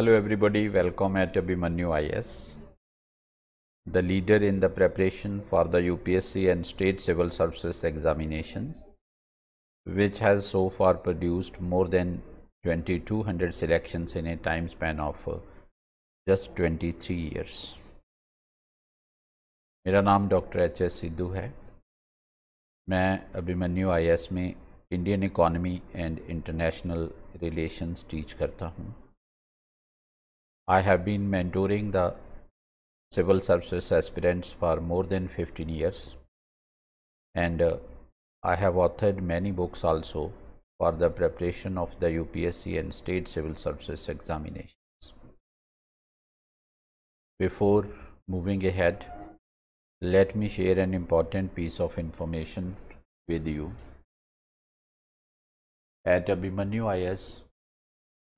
Hello everybody, welcome at Abhimanyu IS. The leader in the preparation for the UPSC and state civil services examinations, which has so far produced more than 2200 selections in a time span of uh, just 23 years. मेरा नाम doctor H S Siddhu है मैं Abhimanyu IAS में Indian economy and international relations teach करता हूँ I have been mentoring the civil services aspirants for more than 15 years and uh, I have authored many books also for the preparation of the UPSC and state civil services examinations. Before moving ahead, let me share an important piece of information with you. At Abhimanyu IS,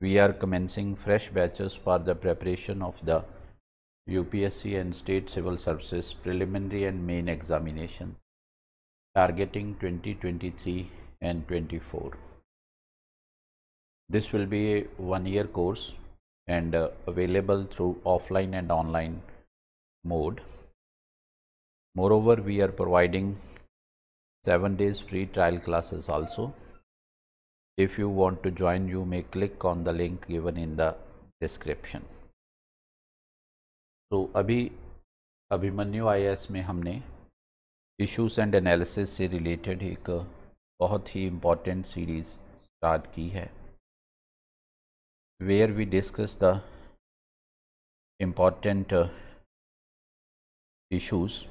we are commencing fresh batches for the preparation of the UPSC and State Civil Services preliminary and main examinations targeting 2023 and 24. This will be a one year course and uh, available through offline and online mode. Moreover, we are providing 7 days free trial classes also. If you want to join, you may click on the link given in the description. तो अभी Abhimanyu IAS में हमने issues and analysis से related एक बहुत ही important series start की है where we discuss the important issues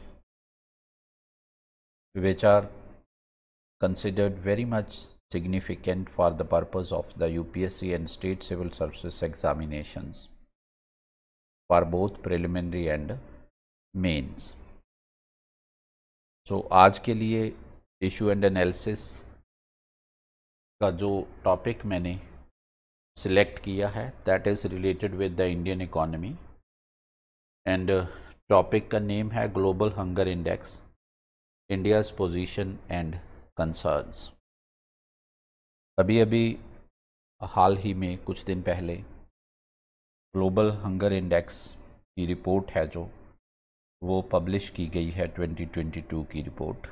which are considered very much significant for the purpose of the UPSC and state civil services examinations for both preliminary and mains. So आज के लिए issue and analysis का जो topic मैंने select किया है that is related with the Indian economy and topic का name है global hunger index india's position and concerns अभी अभी हाल ही में कुछ दिन पहले ग्लोबल हंगर इंडेक्स की रिपोर्ट है जो वो पब्लिश की गई है 2022 की रिपोर्ट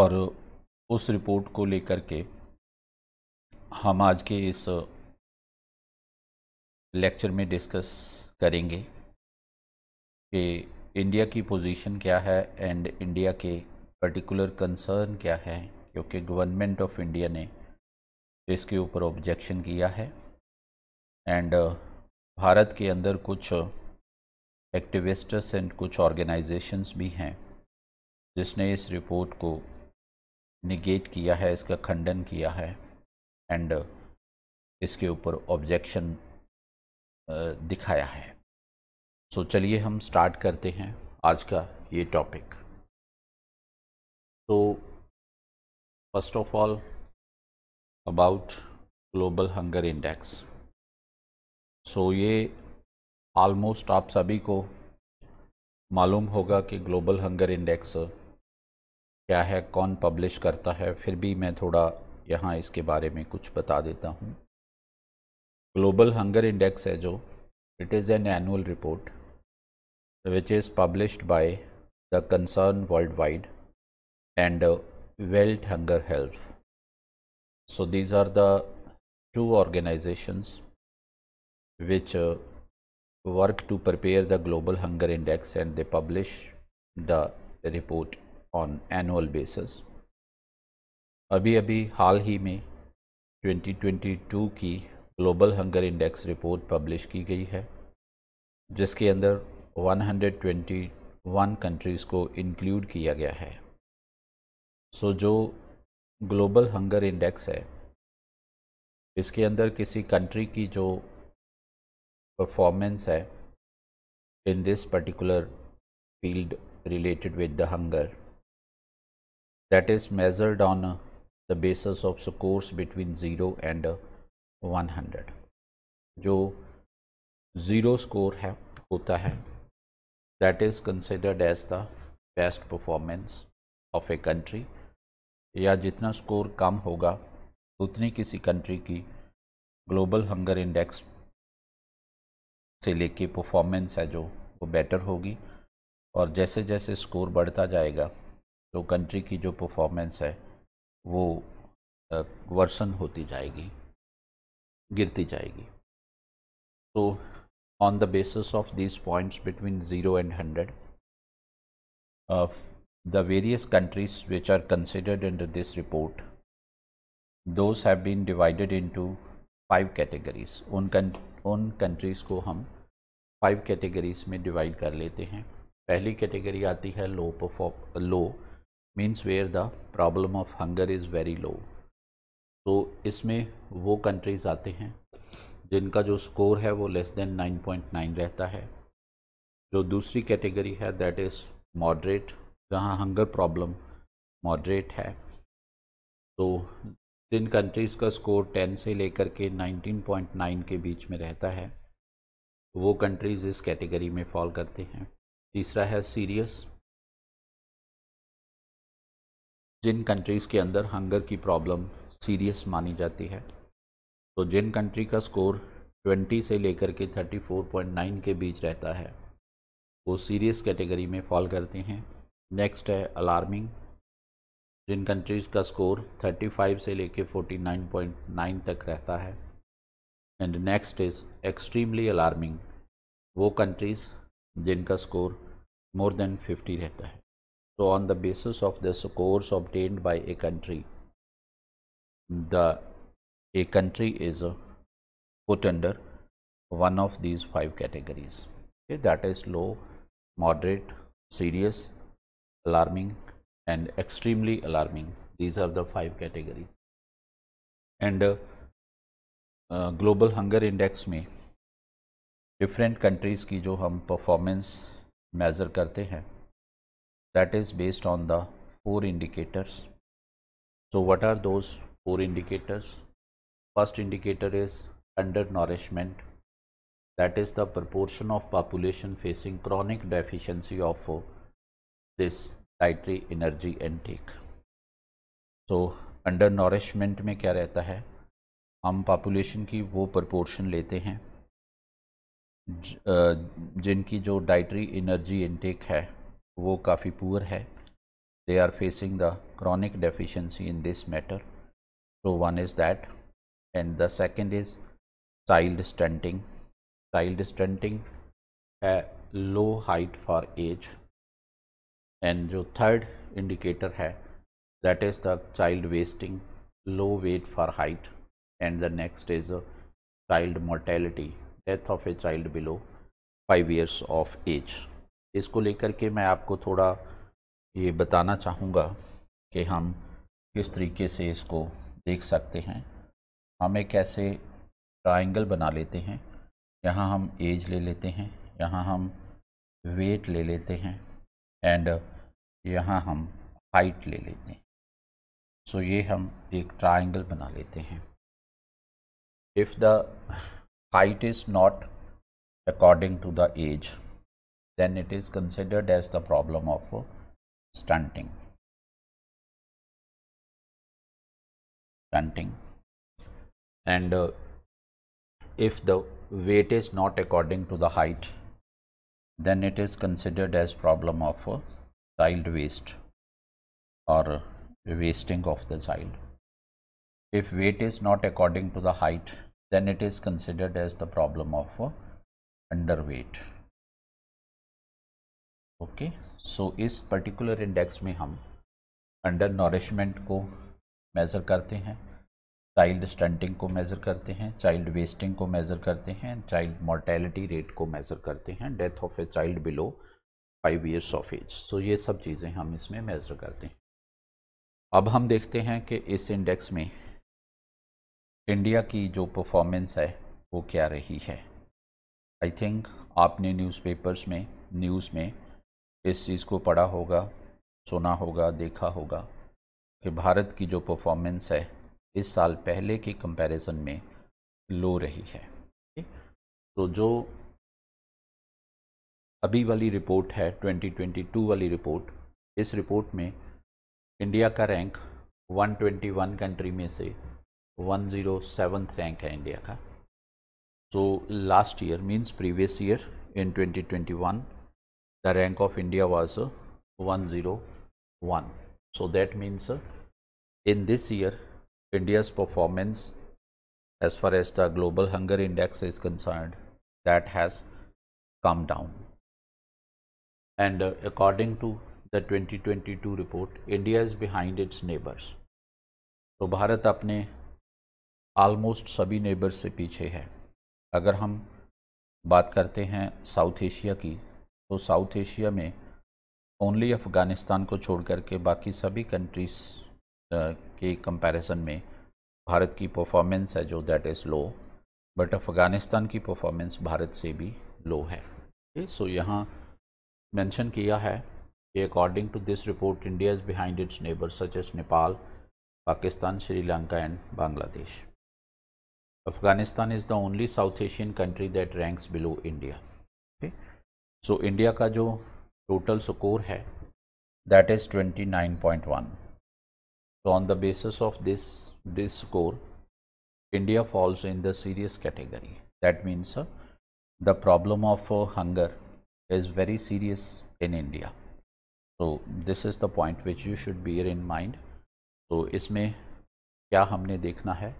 और उस रिपोर्ट को लेकर के हम आज के इस लेक्चर में डिस्कस करेंगे कि इंडिया की पोजीशन क्या है एंड इंडिया के पर्टिकुलर कंसर्न क्या है क्योंकि गवर्नमेंट ऑफ इंडिया ने इसके ऊपर ऑब्जेक्शन किया है एंड uh, भारत के अंदर कुछ एक्टिविस्ट्स uh, एंड कुछ ऑर्गेनाइजेशंस भी हैं जिसने इस रिपोर्ट को निगेट किया है इसका खंडन किया है एंड uh, इसके ऊपर ऑब्जेक्शन दिखाया है सो so, चलिए हम स्टार्ट करते हैं आज का ये टॉपिक तो first of all about global hunger index so ये ऑलमोस्ट आप सभी को मालूम होगा कि ग्लोबल हंगर इंडेक्स क्या है कौन पब्लिश करता है फिर भी मैं थोड़ा यहाँ इसके बारे में कुछ बता देता हूँ ग्लोबल हंगर इंडेक्स है जो it is an annual report which is published by the Concern Worldwide and uh, World Hunger Health. So these are the two organizations which uh, work to prepare the Global Hunger Index and they publish the report on annual basis. अभी अभी हाल ही में 2022 की global hunger index report publish की गई है जिसके अंदर 121 कंट्रीज़ को इंक्लूड किया गया है सो जो ग्लोबल हंगर इंडेक्स है इसके अंदर किसी कंट्री की जो परफॉर्मेंस है in this particular field related with the hunger that is measured on the basis of scores between zero and one hundred जो ज़ीरो स्कोर है होता है that is considered as the best performance of a country या जितना score कम होगा उतनी किसी country की ग्लोबल हंगर इंडेक्स से लेके परफॉर्मेंस है जो वो बेटर होगी और जैसे जैसे स्कोर बढ़ता जाएगा तो कंट्री की जो परफॉर्मेंस है वो वर्सन होती जाएगी गिरती जाएगी तो on the basis of this points between zero and hundred the various countries which are considered under this report those have been divided into five categories un un countries ko hum five categories mein divide kar lete hain pehli category aati hai low of low means where the problem of hunger is very low तो इसमें वो countries आते हैं जिनका जो score है वो less than 9.9 रहता है जो दूसरी कैटेगरी है दैट इज़ मॉडरेट जहाँ हंगर प्रॉब्लम मॉडरेट है तो जिन कंट्रीज़ का स्कोर 10 से लेकर के 19.9 के बीच में रहता है वो कंट्रीज़ इस कैटेगरी में फॉल करते हैं तीसरा है सीरियस जिन कंट्रीज़ के अंदर हंगर की प्रॉब्लम सीरियस मानी जाती है तो जिन कंट्री का स्कोर 20 से लेकर के 34.9 के बीच रहता है वो सीरियस कैटेगरी में फॉल करते हैं नेक्स्ट है अलार्मिंग जिन कंट्रीज़ का स्कोर 35 से लेके 49.9 तक रहता है and next is extremely alarming वो कंट्रीज़ जिनका स्कोर मोर देन 50 रहता है so on the basis of the scores obtained by a country the a country is put under one of these five categories that is low moderate serious alarming and extremely alarming these are the five categories and uh, uh, global hunger index me different countries ki jo hum performance measure karte hain. that is based on the four indicators so what are those four indicators first indicator is undernourishment that is the proportion of population facing chronic deficiency of uh, this dietary energy intake. So undernourishment में क्या रहता है हम population की वो proportion लेते हैं जिनकी जो डाइटरी एनर्जी इनटेक है वो काफ़ी पुअर है they are facing the chronic deficiency in this matter so one is that and the second is child stunting child stunting है low height for age and जो थर्ड इंडिकेटर है that is the child wasting low weight for height and the next is child mortality death of a child below five years of age इसको लेकर के मैं आपको थोड़ा ये बताना चाहूँगा कि हम किस तरीके से इसको देख सकते हैं हम एक ऐसे ट्राइंगल बना लेते हैं यहाँ हम एज ले लेते हैं यहाँ हम वेट ले लेते हैं एंड यहाँ हम हाइट ले लेते हैं so ये हम एक ट्राइंगल बना लेते हैं if the height is not according to the age then it is considered as the problem of stunting stunting and uh, if the weight is not according to the height then it is considered as problem of child waste or wasting of the child. If weight is not according to the height, then it is considered as the problem of uh, underweight. okay so is particular index mein hum under nourishment ko measure karte hain child stunting ko measure karte hain child wasting ko measure karte hain child mortality rate ko measure karte hain death of a child below five years of age तो ये सब चीज़ें हम इसमें measure करते हैं अब हम देखते हैं कि इस इंडेक्स में इंडिया की जो परफॉर्मेंस है वो क्या रही है आई थिंक आपने न्यूज़पेपर्स में न्यूज़ में इस चीज़ को पढ़ा होगा सुना होगा देखा होगा कि भारत की जो परफॉर्मेंस है इस साल पहले के कंपैरिजन में लो रही है तो जो अभी वाली रिपोर्ट है 2022 वाली रिपोर्ट इस रिपोर्ट में इंडिया का रैंक 121 कंट्री में से वन जीरो रैंक है इंडिया का so last year means previous year in 2021 the rank of India was 101 so that means in this year India's performance as far as the global hunger index is concern that has come down and uh, according to the 2022 report india is behind its neighbors तो भारत अपने almost सभी neighbours से पीछे है अगर हम बात करते हैं साउथ एशिया की तो साउथ एशिया में ओनली अफ़गानिस्तान को छोड़ करके बाकी सभी कंट्रीज़ uh, के कंपैरिजन में भारत की परफॉर्मेंस है जो that is low but Afghanistan की परफॉर्मेंस भारत से भी लो है सो so, यहाँ मेंशन किया है कि according to this report India is behind its neighbour such as Nepal Pakistan Sri Lanka and Bangladesh Afghanistan is the only South Asian country that ranks below India okay so India का जो टोटल स्कोर है that is twenty nine point one so on the basis of this this score India falls in the serious category that means the problem of hunger is very serious in India. So this is the point which you should bear in mind. So इसमें क्या हमने देखना है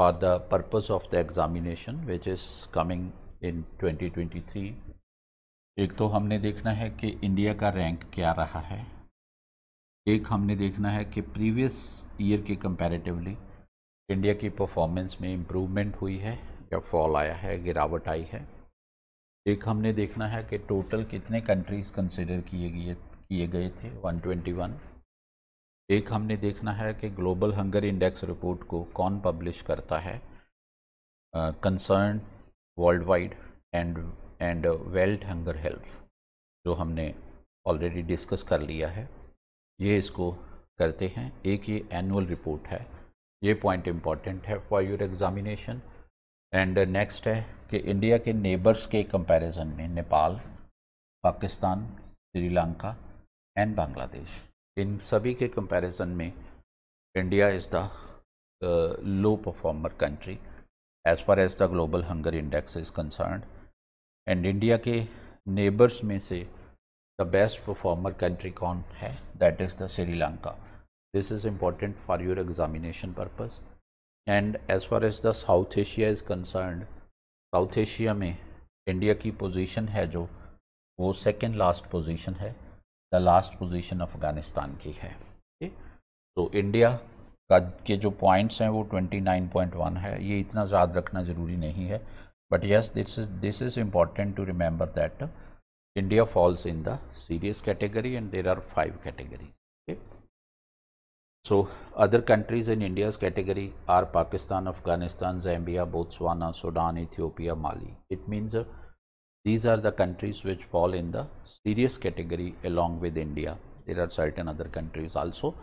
for the purpose of the examination which is coming in 2023. एक तो हमने देखना है कि इंडिया का रैंक क्या रहा है एक हमने देखना है कि प्रीवियस ईयर के कंपैरेटिवली इंडिया की परफॉर्मेंस में इम्प्रूवमेंट हुई है या फॉल आया है गिरावट आई है एक हमने देखना है कि टोटल कितने कंट्रीज़ कंसिडर किए गए किए गए थे 121 एक हमने देखना है कि ग्लोबल हंगर इंडेक्स रिपोर्ट को कौन पब्लिश करता है Concern Worldwide and and Welthungerhilfe जो हमने ऑलरेडी डिस्कस कर लिया है ये इसको करते हैं एक ये एनुअल रिपोर्ट है ये पॉइंट इम्पॉर्टेंट है for your examination and next uh, है कि इंडिया के नेबर्स के कंपैरिजन में नेपाल पाकिस्तान श्रीलंका एंड बांग्लादेश इन सभी के कंपैरिजन में India is the low performer country as far as the global hunger index is concern and India के नेबर्स में से द बेस्ट परफॉर्मर कंट्री कौन है that is the Sri Lanka this is important for your examination purpose and as far as the South Asia is concern South Asia में India की position है जो वो सेकेंड लास्ट पोजीशन है द लास्ट पोजीशन अफ़गानिस्तान की है ठीक तो इंडिया का के जो पॉइंट्स हैं वो 29.1 है ये इतना याद रखना ज़रूरी नहीं है but yes this is this is important to remember that India falls in the serious category and there are five categories So other countries in India's category are Pakistan, Afghanistan, Zambia, Botswana, Sudan, Ethiopia, Mali. It means uh, these are the countries which fall in the serious category along with India. There are certain other countries also.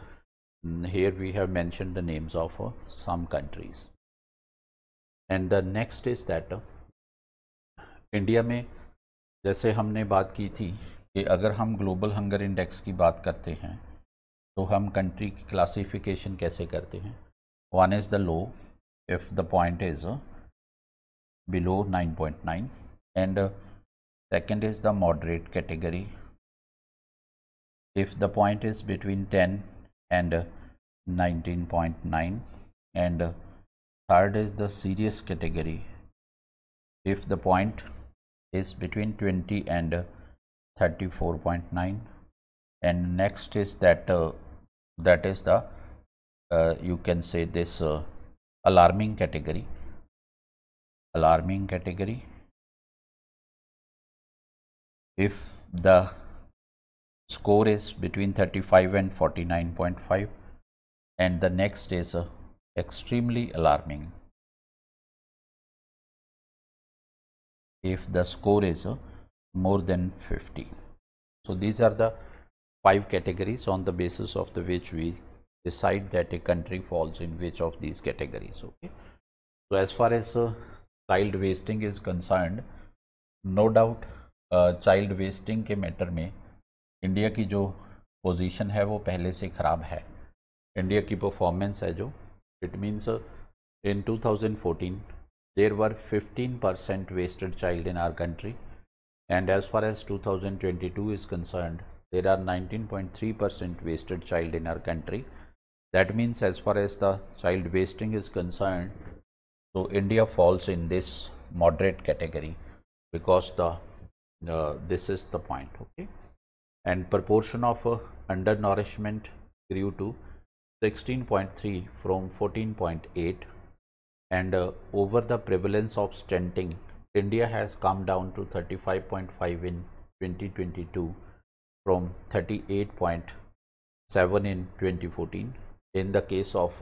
Here we have mentioned the names of uh, some countries. And the next is that India में जैसे हमने बात की थी कि अगर हम global hunger index की बात करते हैं तो हम कंट्री की क्लासीफिकेशन कैसे करते हैं one is the low if the point is below nine point nine and second is the moderate category if the point is between ten and nineteen point nine and third is the serious category if the point is between twenty and thirty four point nine and next is that that is the uh, you can say this uh, alarming category alarming category if the score is between 35 and 49.5 and the next is uh, extremely alarming if the score is uh, more than 50 so these are the five categories on the basis of the which we decide that a country falls in which of these categories okay so as far as uh, child wasting is concerned no doubt uh, child wasting ke matter mein india ki jo position hai wo pehle se kharab hai india ki performance hai jo it means uh, in 2014 there were 15 percent wasted child in our country and as far as 2022 is concerned there are 19.3 percent wasted child in our country. That means as far as the child wasting is concerned, so India falls in this moderate category because the uh, this is the point okay and proportion of uh, undernourishment grew to 16.3 from 14.8 and uh, over the prevalence of stenting india has come down to 35.5 in 2022 from 38.7 in 2014 in the case of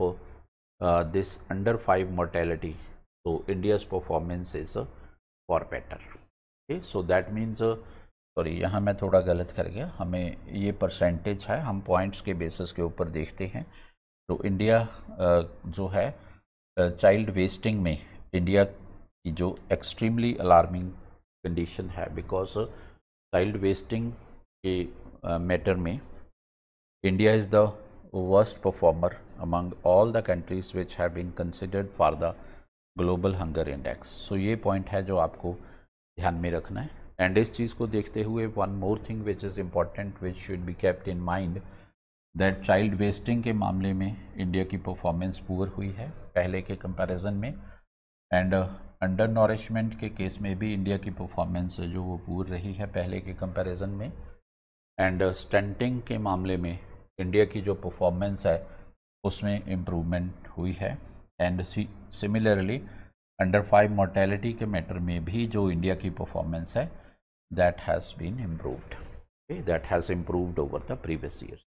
uh, this under 5 mortality so india's performance is uh, for better okay so that means uh, sorry यहाँ मैं थोड़ा गलत कर गया हमें ये percentage है हम पॉइंट्स के बेसिस के ऊपर देखते हैं तो इंडिया uh, जो है चाइल्ड uh, वेस्टिंग में इंडिया की जो एक्सट्रीमली अलार्मिंग कंडीशन है बिकॉज चाइल्ड वेस्टिंग के मैटर में India is the worst performer among all the countries which have been considered for the global hunger index so ये point है जो आपको ध्यान में रखना है एंड इस चीज़ को देखते हुए one more thing which is important which should be kept in mind that child wasting के मामले में इंडिया की परफॉर्मेंस पुअर हुई है पहले के कंपेरिजन में एंड अंडर नॉरिशमेंट के केस में भी इंडिया की परफॉर्मेंस जो वो पुअर रही है पहले के कंपेरिजन में एंड स्टंटिंग के मामले में इंडिया की जो परफॉर्मेंस है उसमें इम्प्रूवमेंट हुई है and similarly under five mortality के मैटर में भी जो इंडिया की परफॉर्मेंस है that has been improved okay that has improved over the previous year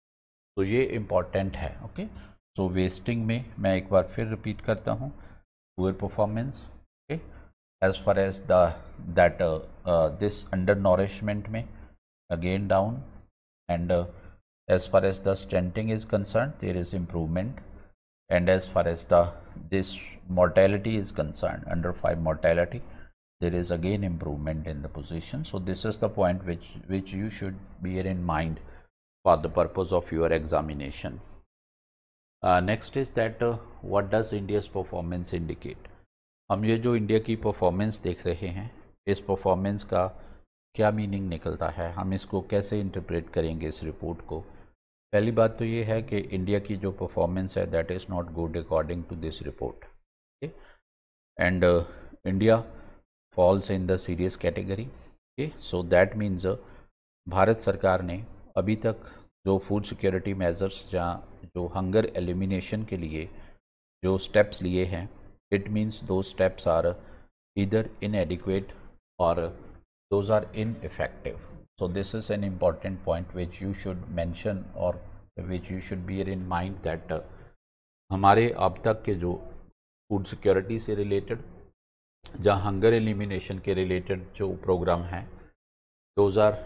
तो ये इम्पॉर्टेंट है ओके सो वेस्टिंग में मैं एक बार फिर रिपीट करता हूँ poor performance okay as far as that this undernourishment में again down and uh, as far as the stenting is concerned there is improvement and as far as the this mortality is concerned under 5 mortality there is again improvement in the position so this is the point which which you should bear in mind for the purpose of your examination uh, next is that uh, what does india's performance indicate हम ये जो India की performance देख रहे हैं इस performance का क्या मीनिंग निकलता है हम इसको कैसे इंटरप्रेट करेंगे इस रिपोर्ट को पहली बात तो ये है कि इंडिया की जो परफॉर्मेंस है that is not good according to this report and India falls in the serious category okay so that means Bharat सरकार ने अभी तक जो फूड सिक्योरिटी मेजर्स या जो हंगर एलिमिनेशन के लिए जो स्टेप्स लिए हैं it means those steps are इधर इनएडिक्वेट और those are ineffective so this is an important point which you should mention or which you should bear in mind that uh, हमारे अब तक के food security से related जहाँ hunger elimination के related जो program those are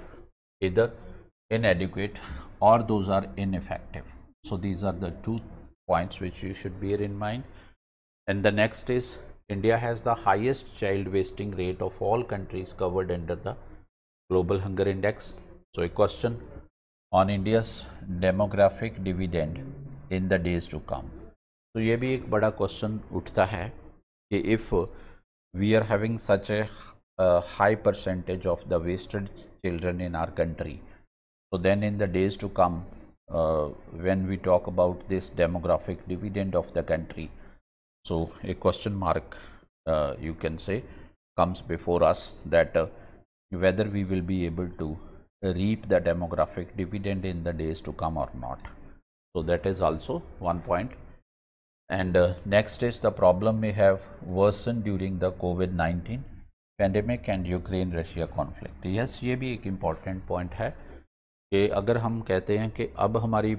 either inadequate or those are ineffective so these are the two points which you should bear in mind and the next is India has the highest child wasting rate of all countries covered under the Global Hunger Index. So, a question on India's demographic dividend in the days to come. So, ये भी एक बड़ा question उठता है कि if we are having such a high percentage of the wasted children in our country. So then in the days to come, uh, when we talk about this demographic dividend of the country, So a question mark uh, you can say comes before us that uh, whether we will be able to reap the demographic dividend in the days to come or not. So that is also one point. And uh, next is the problem may have worsened during the COVID-19 pandemic and ukraine russia conflict yes ye bhi ek important point hai ke agar hum kehte hain कि ab hamari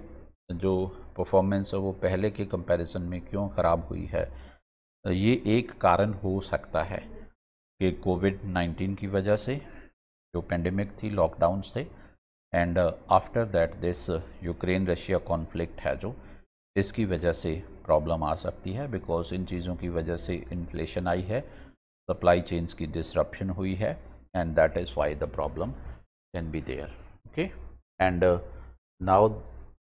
जो performance है वो पहले के comparison में क्यों ख़राब हुई है ये एक कारण हो सकता है कि कोविड नाइन्टीन की वजह से जो पेंडेमिक थी लॉकडाउन थे and after that this Ukraine Russia conflict है जो इसकी वजह से प्रॉब्लम आ सकती है बिकॉज इन चीज़ों की वजह से इन्फ्लेशन आई है सप्लाई चेन्स की डिसरप्शन हुई है and that is why the problem can be there okay and now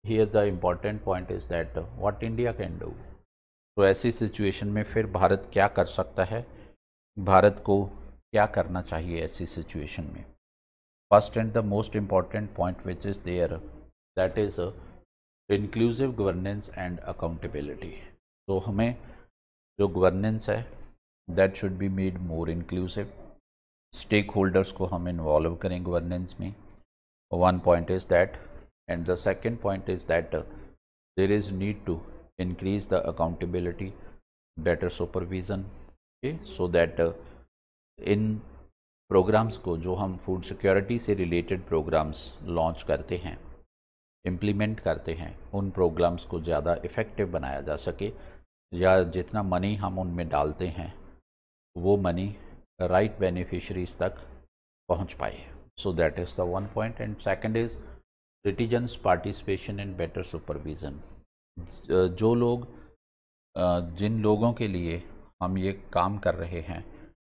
here the important point is that what India can do तो ऐसी सिचुएशन में फिर भारत क्या कर सकता है भारत को क्या करना चाहिए ऐसी सिचुएशन में first and the most important point which is there that is inclusive governance and accountability तो हमें जो गवर्नेंस है that should be made more inclusive stakeholders को हम इन्वॉल्व करें गवर्नेंस में one point is that and the second point is that uh, there is need to increase the accountability better supervision okay so that uh, इन programmes को जो हम food security से related programmes launch करते हैं implement करते हैं उन प्रोग्राम्स को ज़्यादा इफ़ेक्टिव बनाया जा सके या जितना मनी हम उनमें डालते हैं वो मनी राइट बेनिफिशरीज तक पहुंच पाए so that is the one point and second is citizens participation in better supervision जो लोग जिन लोगों के लिए हम ये काम कर रहे हैं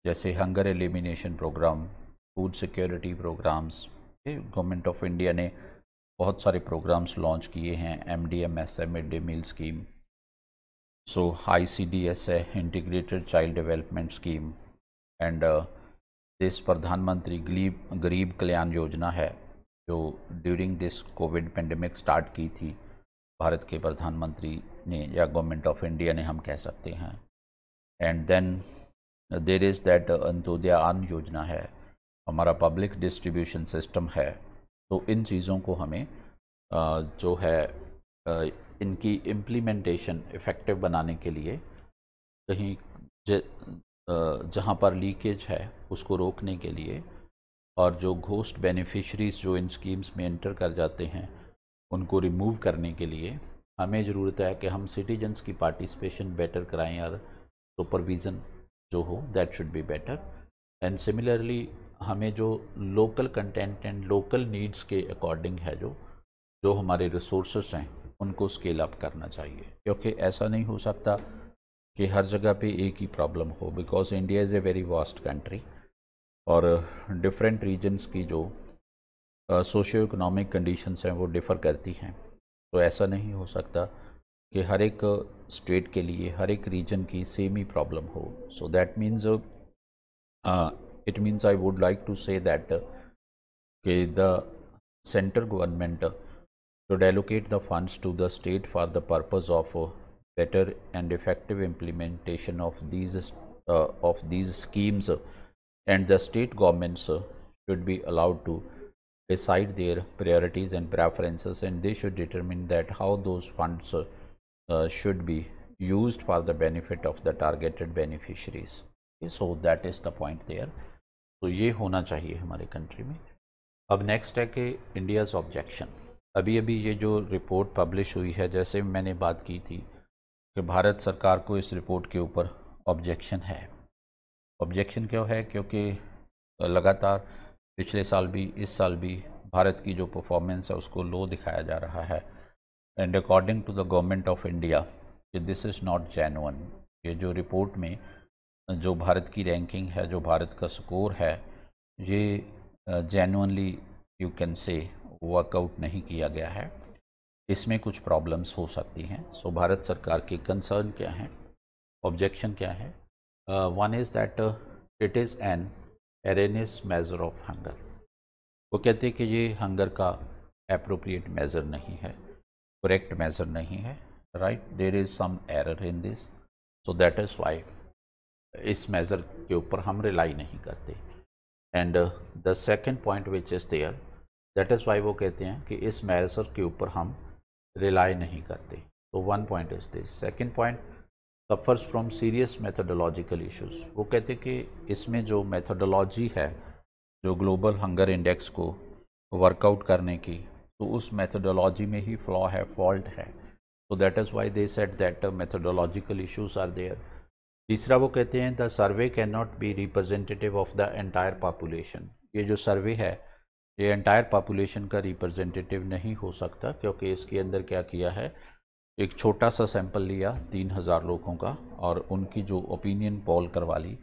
जैसे hunger elimination programme food security programmes government of India ने बहुत सारे प्रोग्राम्स लॉन्च किए हैं एम डी एम एस है mid day meal scheme so I C D S है integrated child development scheme and देश प्रधानमंत्री गरीब गरीब कल्याण योजना है जो during this covid pandemic start की थी भारत के प्रधानमंत्री ने या गवर्नमेंट ऑफ इंडिया ने हम कह सकते हैं and then there is that Antyodaya Anna Yojana है हमारा पब्लिक डिस्ट्रीब्यूशन सिस्टम है तो इन चीज़ों को हमें जो है इनकी इम्प्लीमेंटेशन इफ़ेक्टिव बनाने के लिए कहीं जहाँ पर लीकेज है उसको रोकने के लिए और जो घोस्ट बेनिफिशरीज़ जो इन स्कीम्स में एंटर कर जाते हैं उनको रिमूव करने के लिए हमें ज़रूरत है कि हम सिटीजन्स की पार्टिसिपेशन बेटर कराएं और सुपरविज़न जो हो that should be better and similarly हमें जो local content and local needs के अकॉर्डिंग है जो जो हमारे रिसोर्स हैं उनको स्केल अप करना चाहिए क्योंकि ऐसा नहीं हो सकता कि हर जगह पे एक ही प्रॉब्लम हो because India is a very vast country और डिफरेंट रीजन्स की जो सोशियो इकोनॉमिक कंडीशंस हैं वो डिफ़र करती हैं तो ऐसा नहीं हो सकता कि हर एक स्टेट के लिए हर एक रीजन की सेम ही प्रॉब्लम हो so that means it means I would like to say that कि the centre government should allocate the funds to the state for the purpose of better and effective implementation of these of these schemes and the state governments should be allowed to decide their priorities and preferences and they should determine that how those funds uh, should be used for the benefit of the targeted beneficiaries okay, so that is the point there so ye hona chahiye hamare country mein ab next hai ke india's objection अभी अभी ये जो report publish हुई है जैसे मैंने बात की थी कि भारत सरकार को इस रिपोर्ट के ऊपर ऑब्जेक्शन है ऑब्जेक्शन क्यों है क्योंकि लगातार पिछले साल भी इस साल भी भारत की जो परफॉर्मेंस है उसको लो दिखाया जा रहा है and according to the government of India कि दिस इज़ नॉट जेनवन ये जो रिपोर्ट में जो भारत की रैंकिंग है जो भारत का स्कोर है ये genuinely you can say work out नहीं किया गया है इसमें कुछ प्रॉब्लम्स हो सकती हैं सो so, भारत सरकार के कंसर्न क्या हैं ऑब्जेक्शन क्या है uh, one is that uh, it is an erroneous measure of hunger वो कहते हैं कि ये हंगर का appropriate measure नहीं है correct measure नहीं है right there is some error in this so that is why इस measure के ऊपर हम rely नहीं करते and uh, the second point which is there that is why वो कहते हैं कि इस measure के ऊपर हम rely नहीं करते तो one point is this second point suffers from serious methodological issues वो कहते कि इसमें जो मैथडोलॉजी है जो ग्लोबल हंगर इंडेक्स को वर्कआउट करने की तो उस मैथडोलॉजी में ही फ्लॉ है फॉल्ट है तो that is why they said that methodological issues are there तीसरा वो कहते हैं the survey can not be representative of the entire population ये जो सर्वे है ये एंटायर पापुलेशन का रिप्रजेंटेटिव नहीं हो सकता क्योंकि इसके अंदर क्या किया है एक छोटा सा सैंपल लिया तीन हज़ार लोगों का और उनकी जो ओपिनियन पोल करवा ली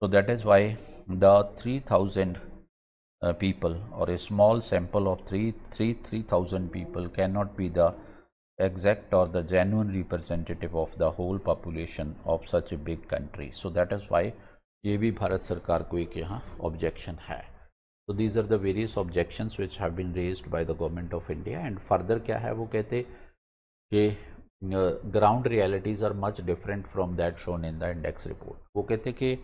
तो that is why the three thousand people और a small sample of three three three thousand people can not be the exact और the genuine representative of the whole population of such a big country so that is why ये भी भारत सरकार को एक यहाँ objection है तो these are the various objections which have been raised by the government of India and further क्या है वो कहते कि ground realities are much different from that shown in the index report वो कहते हैं कि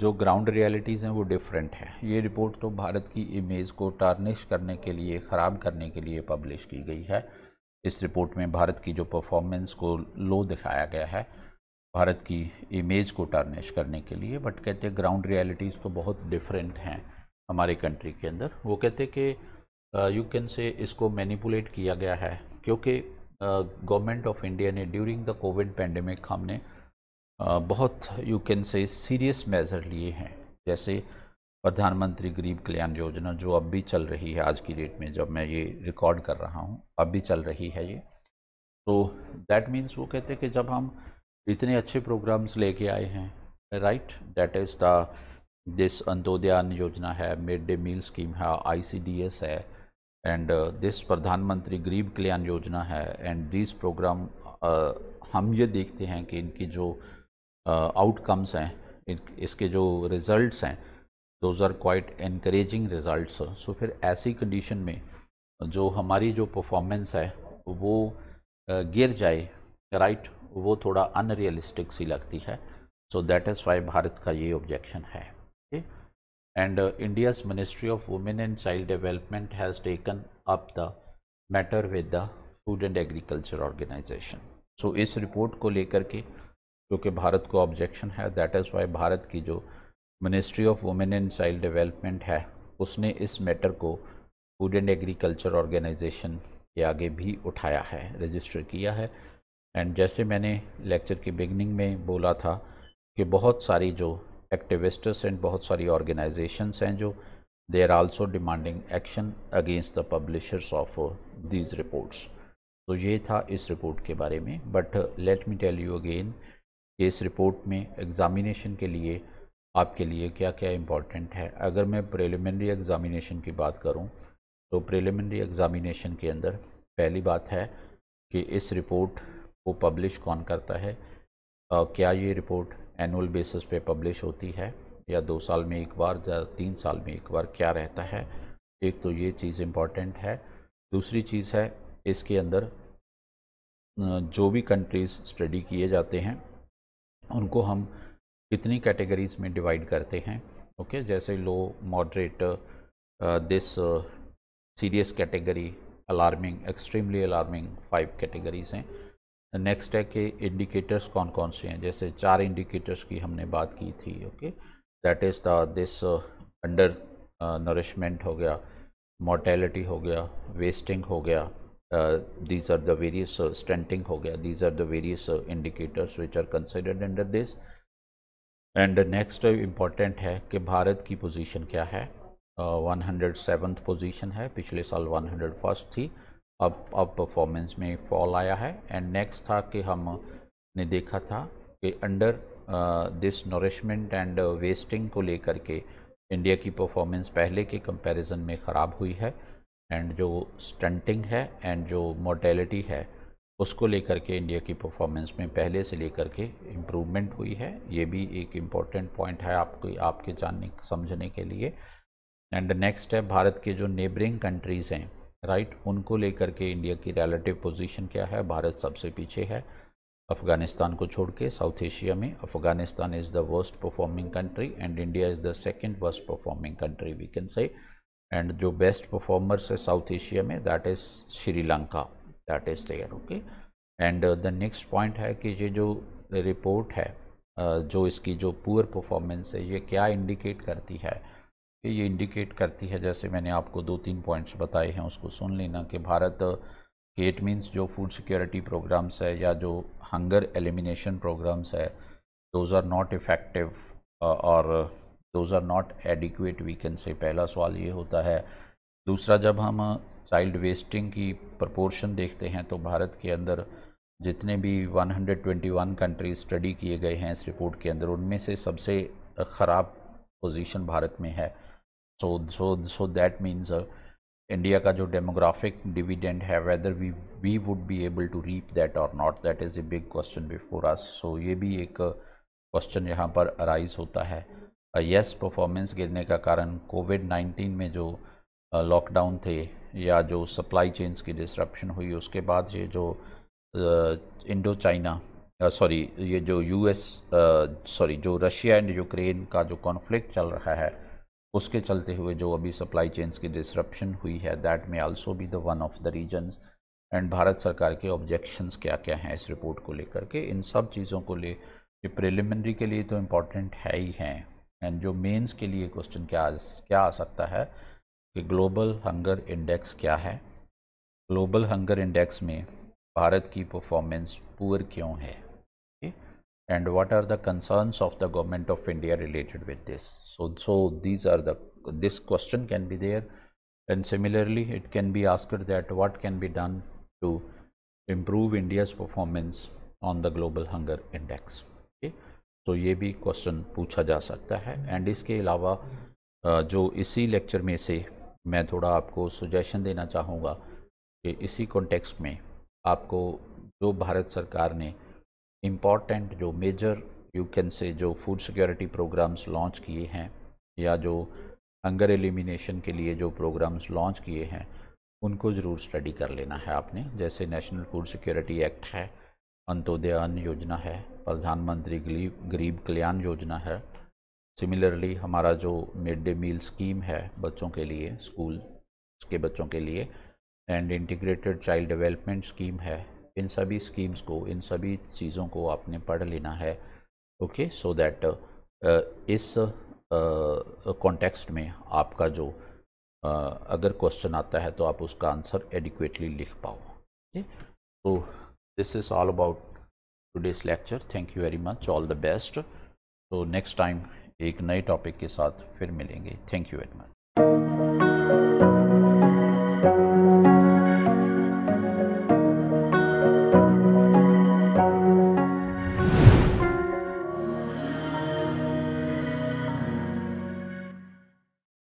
जो ग्राउंड रियलिटीज़ हैं वो डिफरेंट है ये रिपोर्ट तो भारत की इमेज़ को टार्निश करने के लिए ख़राब करने के लिए पब्लिश की गई है इस रिपोर्ट में भारत की जो परफॉर्मेंस को लो दिखाया गया है भारत की इमेज को टार्निश करने के लिए बट कहते हैं ग्राउंड रियलिटीज़ तो बहुत डिफरेंट हैं हमारे कंट्री के अंदर वो कहते कि यू कैन से इसको मैनिपुलेट किया गया है क्योंकि गवर्नमेंट ऑफ इंडिया ने ड्यूरिंग द कोविड पेंडेमिक हमने बहुत you can say serious measure लिए हैं जैसे प्रधानमंत्री गरीब कल्याण योजना जो अब भी चल रही है आज की डेट में जब मैं ये रिकॉर्ड कर रहा हूँ अब भी चल रही है ये तो दैट मीन्स वो कहते हैं कि जब हम इतने अच्छे प्रोग्राम्स लेके आए हैं right that is the this अंतोदयान योजना है मिड डे मील स्कीम है आई है एंड दिस प्रधानमंत्री गरीब कल्याण योजना है एंड दिस प्रोग्राम हम ये देखते हैं कि इनकी जो आउटकम्स uh, हैं इसके जो रिज़ल्ट हैं those are quite increasing result so फिर ऐसी कंडीशन में जो हमारी जो परफॉर्मेंस है वो uh, गिर जाए राइट right? वो थोड़ा अनरियलिस्टिक सी लगती है so that is why Bharat का ये ऑब्जेक्शन है and uh, India's Ministry of Women and Child Development has taken up the matter with the food and agriculture organisation so इस रिपोर्ट को लेकर के क्योंकि भारत को ऑब्जेक्शन है दैट इज़ वाई भारत की जो ministry of women and child development है उसने इस मैटर को फूड एंड एग्रीकल्चर ऑर्गेनाइजेशन के आगे भी उठाया है रजिस्टर किया है एंड जैसे मैंने लेक्चर के बिगनिंग में बोला था कि बहुत सारी जो एक्टिविस्ट्स एंड बहुत सारी ऑर्गेनाइजेशंस हैं जो they are also demanding action against the publishers of these reports तो ये था इस रिपोर्ट के बारे में but let me tell you again कि इस रिपोर्ट में एग्ज़ामिनेशन के लिए आपके लिए क्या क्या इम्पॉर्टेंट है अगर मैं प्रिलिमिनरी एग्ज़ामिनेशन की बात करूं तो प्रिलिमिनरी एग्ज़ामिनेशन के अंदर पहली बात है कि इस रिपोर्ट को पब्लिश कौन करता है आ, क्या ये रिपोर्ट एनुअल बेसिस पे पब्लिश होती है या दो साल में एक बार या तीन साल में एक बार क्या रहता है एक तो ये चीज़ इम्पॉर्टेंट है दूसरी चीज़ है इसके अंदर जो भी कंट्रीज़ स्टडी किए जाते हैं उनको हम कितनी कैटेगरीज़ में डिवाइड करते हैं ओके जैसे low moderate this serious category alarming extremely alarming five categories हैं नेक्स्ट है कि इंडिकेटर्स कौन कौन से हैं जैसे चार इंडिकेटर्स की हमने बात की थी okay that is the this undernourishment हो गया मोर्टेलिटी हो गया वेस्टिंग हो गया these are the various stunting हो गया these are the various indicators which are considered under this and next important है कि भारत की पोजिशन क्या है वन हंड्रेड सेवन्थ पोजिशन है पिछले साल वन हंड्रेड फर्स्ट थी अब अब परफॉर्मेंस में फॉल आया है एंड नेक्स्ट था कि हमने देखा था कि under this nourishment and wasting को लेकर के इंडिया की परफॉर्मेंस पहले के कंपैरिजन में ख़राब हुई है एंड जो स्टंटिंग है एंड जो मोर्टेलिटी है उसको लेकर के इंडिया की परफॉर्मेंस में पहले से लेकर के इम्प्रूवमेंट हुई है ये भी एक इम्पॉर्टेंट पॉइंट है आपको आपके जानने समझने के लिए एंड नेक्स्ट है भारत के जो नेबरिंग कंट्रीज़ हैं राइट उनको लेकर के इंडिया की रिलेटिव पोजीशन क्या है भारत सबसे पीछे है अफ़गानिस्तान को छोड़ के साउथ एशिया में Afghanistan is the worst performing country and India is the second worst performing country we can say and जो बेस्ट परफॉर्मर्स है साउथ एशिया में that is Sri Lanka that is there okay and the next point है कि ये जो report है uh, जो इसकी जो पुअर परफॉर्मेंस है ये क्या इंडिकेट करती है कि ये इंडिकेट करती है जैसे मैंने आपको दो तीन पॉइंट्स बताए हैं उसको सुन लेना कि भारत के इट मीन्स जो फूड सिक्योरिटी प्रोग्राम्स है या जो हंगर एलिमिनेशन प्रोग्राम्स है दोज आर नॉट इफ़ेक्टिव और दोज आर नॉट एडिक्वेट वीकेंड से पहला सवाल ये होता है दूसरा जब हम चाइल्ड वेस्टिंग की प्रपोर्शन देखते हैं तो भारत के अंदर जितने भी 121 कंट्रीज स्टडी किए गए हैं इस रिपोर्ट के अंदर उनमें से सबसे ख़राब पोजीशन भारत में है so so so that means India का जो डेमोग्राफिक डिविडेंड है whether we we would be able to reap that or not that is a big question before us so ये भी एक क्वेश्चन यहाँ पर अराइज होता है yes uh, performance uh, uh, yes, गिरने का कारण कोविड नाइन्टीन में जो लॉकडाउन uh, थे या जो सप्लाई चेन्स की डिस्ट्रप्शन हुई उसके बाद ये जो इंडो चाइना सॉरी ये जो यू एस सॉरी जो रशिया एंड यूक्रेन का जो कॉन्फ्लिक्ट चल रहा है उसके चलते हुए जो अभी सप्लाई चेन्स की डिसरप्शन हुई है that may also be the one of the reasons and Bharat सरकार के ऑब्जेक्शंस क्या क्या हैं इस रिपोर्ट को लेकर के इन सब चीज़ों को ले ये प्रिलिमिनरी के लिए तो इम्पॉर्टेंट है ही हैं एंड जो मेंस के लिए क्वेश्चन क्या क्या आ सकता है कि ग्लोबल हंगर इंडेक्स क्या है ग्लोबल हंगर इंडेक्स में भारत की परफॉर्मेंस पुअर क्यों है and what are the concerns of the government of India related with this. So, so these are the, this question can be there and similarly it can be asked that what can be done to improve India's performance on the global hunger index. Okay? so तो ये भी question पूछा जा सकता है and इसके अलावा जो इसी लेक्चर में से मैं थोड़ा आपको सुजेशन देना चाहूँगा कि इसी कॉन्टेक्स्ट में आपको जो भारत सरकार ने इम्पॉर्टेंट जो मेजर यू कैन से जो फूड सिक्योरिटी प्रोग्राम्स लॉन्च किए हैं या जो हंगर एलिमिनेशन के लिए जो प्रोग्राम्स लॉन्च किए हैं उनको ज़रूर स्टडी कर लेना है आपने जैसे नेशनल फूड सिक्योरिटी एक्ट है अंत्योदय अन्न योजना है प्रधानमंत्री गरीब कल्याण योजना है सिमिलरली हमारा जो मिड डे मील स्कीम है बच्चों के लिए स्कूल के बच्चों के लिए and integrated child development scheme है इन सभी स्कीम्स को इन सभी चीज़ों को आपने पढ़ लेना है ओके सो दैट इस कॉन्टेक्स्ट uh, में आपका जो uh, अगर क्वेश्चन आता है तो आप उसका आंसर एडिक्वेटली लिख पाओ ओके तो this is all about today's lecture thank you very much all the best तो नेक्स्ट टाइम एक नए टॉपिक के साथ फिर मिलेंगे थैंक यू वेरी मच